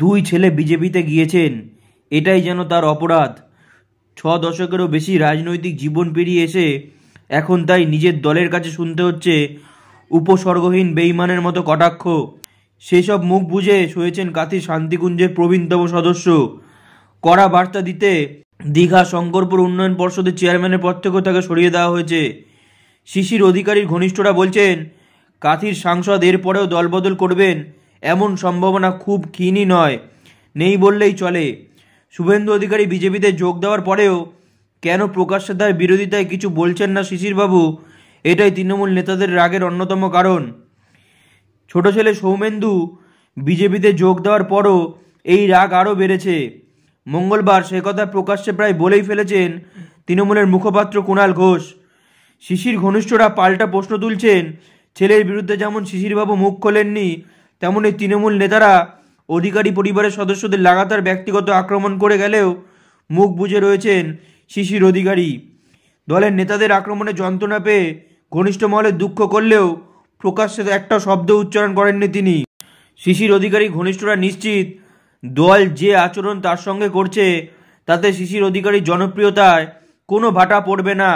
দুই ছেলে বিজেপিতে গিয়েছেন এটাই যেন তার অপরাধ ছ দশকেরও বেশি রাজনৈতিক জীবন পেরিয়ে এসে এখন তাই নিজের দলের কাছে শুনতে হচ্ছে উপসর্গহীন বেইমানের মতো কটাক্ষ সেসব মুখ বুঝে শুয়েছেন কাতি শান্তিকুঞ্জের প্রবীণতম সদস্য কড়া বার্তা দিতে দীঘা শঙ্করপুর উন্নয়ন পর্ষদের চেয়ারম্যানের পর থেকেও তাকে সরিয়ে দেওয়া হয়েছে শিশির অধিকারীর ঘনিষ্ঠরা বলছেন কাথির সাংসদ এরপরেও দলবদল করবেন এমন সম্ভাবনা খুব ক্ষীণই নয় নেই বললেই চলে শুভেন্দু অধিকারী বিজেপিতে যোগ দেওয়ার পরেও কেন প্রকাশ্যে তার বিরোধিতায় কিছু বলছেন না শিশিরবাবু এটাই তৃণমূল নেতাদের রাগের অন্যতম কারণ ছোট ছেলে সৌমেন্দু বিজেপিতে যোগ দেওয়ার পরও এই রাগ আরও বেড়েছে মঙ্গলবার সে কথা প্রকাশ্যে প্রায় বলেই ফেলেছেন তৃণমূলের মুখপাত্র কুণাল ঘোষ শিশির ঘনিষ্ঠরা পাল্টা প্রশ্ন তুলছেন ছেলের বিরুদ্ধে যেমন শিশিরবাবু মুখ খোলেননি তেমনই তৃণমূল নেতারা অধিকারী পরিবারের সদস্যদের লাগাতার ব্যক্তিগত আক্রমণ করে গেলেও মুখ বুঝে রয়েছেন শিশির অধিকারী দলের নেতাদের আক্রমণে যন্ত্রণা পেয়ে ঘনিষ্ঠ মহলে দুঃখ করলেও প্রকাশ্যে একটা শব্দ উচ্চারণ করেননি তিনি শিশির অধিকারী ঘনিষ্ঠরা নিশ্চিত দল যে আচরণ তার সঙ্গে করছে তাতে শিশির অধিকারীর জনপ্রিয়তায় কোনো ভাটা পড়বে না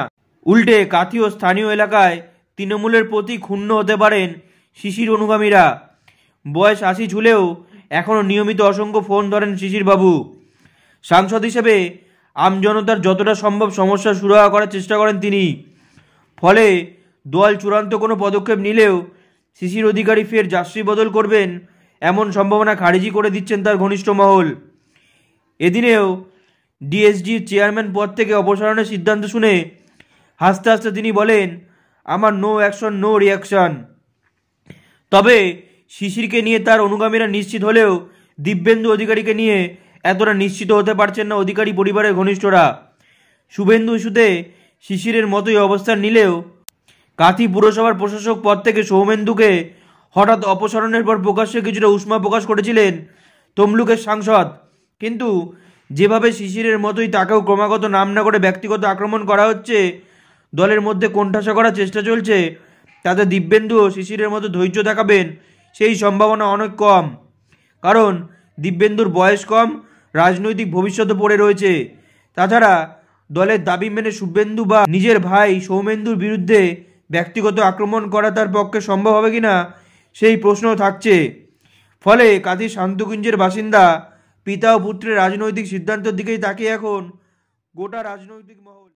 উল্টে কাতি ও স্থানীয় এলাকায় তৃণমূলের প্রতি ক্ষুণ্ণ হতে পারেন শিশির অনুগামীরা বয়স আশি ঝুলেও এখনও নিয়মিত অসংখ্য ফোন ধরেন শিশিরবাবু সাংসদ হিসেবে আমজনতার যতটা সম্ভব সমস্যা সুরাহা করার চেষ্টা করেন তিনি ফলে দল চূড়ান্ত কোনো পদক্ষেপ নিলেও শিশির অধিকারী ফের যাত্রী বদল করবেন এমন সম্ভাবনা খারিজি করে দিচ্ছেন তার ঘনিষ্ঠ মহল এদিনেও ডিএসডি চেয়ারম্যান পদ থেকে অপসারণের সিদ্ধান্ত শুনে হাসতে হাসতে তিনি বলেন আমার নো অ্যাকশন নো রিয়াকশন তবে শিশিরকে নিয়ে তার অনুগামীরা নিশ্চিত হলেও দিব্যেন্দু অধিকারীকে নিয়ে এতটা নিশ্চিত হতে পারছেন না অধিকারী পরিবারের ঘনিষ্ঠরা শুভেন্দু ইস্যুতে শিশিরের মতোই অবস্থান নিলেও কাঁথি পুরসভার প্রশাসক পদ থেকে সৌমেন্দুকে হঠাৎ অপসারণের পর প্রকাশ্যে কিছুটা উষ্মা প্রকাশ করেছিলেন তমলুকের সাংসদ কিন্তু যেভাবে শিশিরের মতোই তাকেও ক্রমাগত নাম না করে ব্যক্তিগত আক্রমণ করা হচ্ছে দলের মধ্যে কোণঠাসা করার চেষ্টা চলছে তাতে দিব্যেন্দুও শিশিরের মতো ধৈর্য দেখাবেন সেই সম্ভাবনা অনেক কম কারণ দিব্যেন্দুর বয়স কম রাজনৈতিক ভবিষ্যতে পড়ে রয়েছে তাছাড়া দলের দাবি মেনে শুভেন্দু বা নিজের ভাই সৌমেন্দুর বিরুদ্ধে ব্যক্তিগত আক্রমণ করা তার পক্ষে সম্ভব হবে কিনা সেই প্রশ্ন থাকছে ফলে কাঁথি শান্তকুঞ্জের বাসিন্দা পিতা ও পুত্রের রাজনৈতিক সিদ্ধান্তের দিকেই তাকিয়ে এখন গোটা রাজনৈতিক মহল